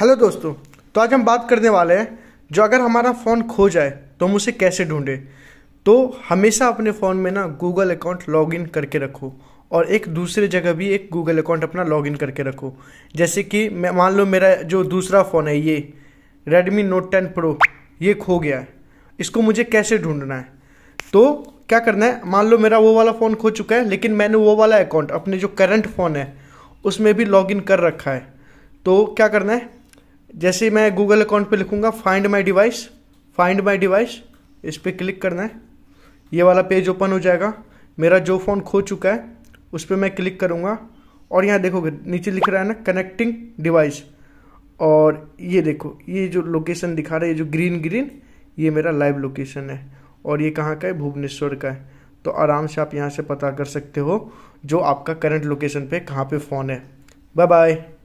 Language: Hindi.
हेलो दोस्तों तो आज हम बात करने वाले हैं जो अगर हमारा फ़ोन खो जाए तो हम उसे कैसे ढूंढें तो हमेशा अपने फ़ोन में ना गूगल अकाउंट लॉगिन करके रखो और एक दूसरे जगह भी एक गूगल अकाउंट अपना लॉगिन करके रखो जैसे कि मैं मान लो मेरा जो दूसरा फ़ोन है ये रेडमी नोट टेन प्रो ये खो गया है इसको मुझे कैसे ढूंढना है तो क्या करना है मान लो मेरा वो वाला फ़ोन खो चुका है लेकिन मैंने वो वाला अकाउंट अपने जो करंट फ़ोन है उसमें भी लॉगिन कर रखा है तो क्या करना है जैसे मैं गूगल अकाउंट पे लिखूंगा find my device find my device इस पर क्लिक करना है ये वाला पेज ओपन हो जाएगा मेरा जो फ़ोन खो चुका है उस पर मैं क्लिक करूँगा और यहाँ देखोगे नीचे लिख रहा है ना कनेक्टिंग डिवाइस और ये देखो ये जो लोकेशन दिखा रहा है ये जो ग्रीन ग्रीन ये मेरा लाइव लोकेशन है और ये कहाँ का है भुवनेश्वर का है तो आराम से आप यहाँ से पता कर सकते हो जो आपका करंट लोकेशन पे कहाँ पे फ़ोन है बाय बाय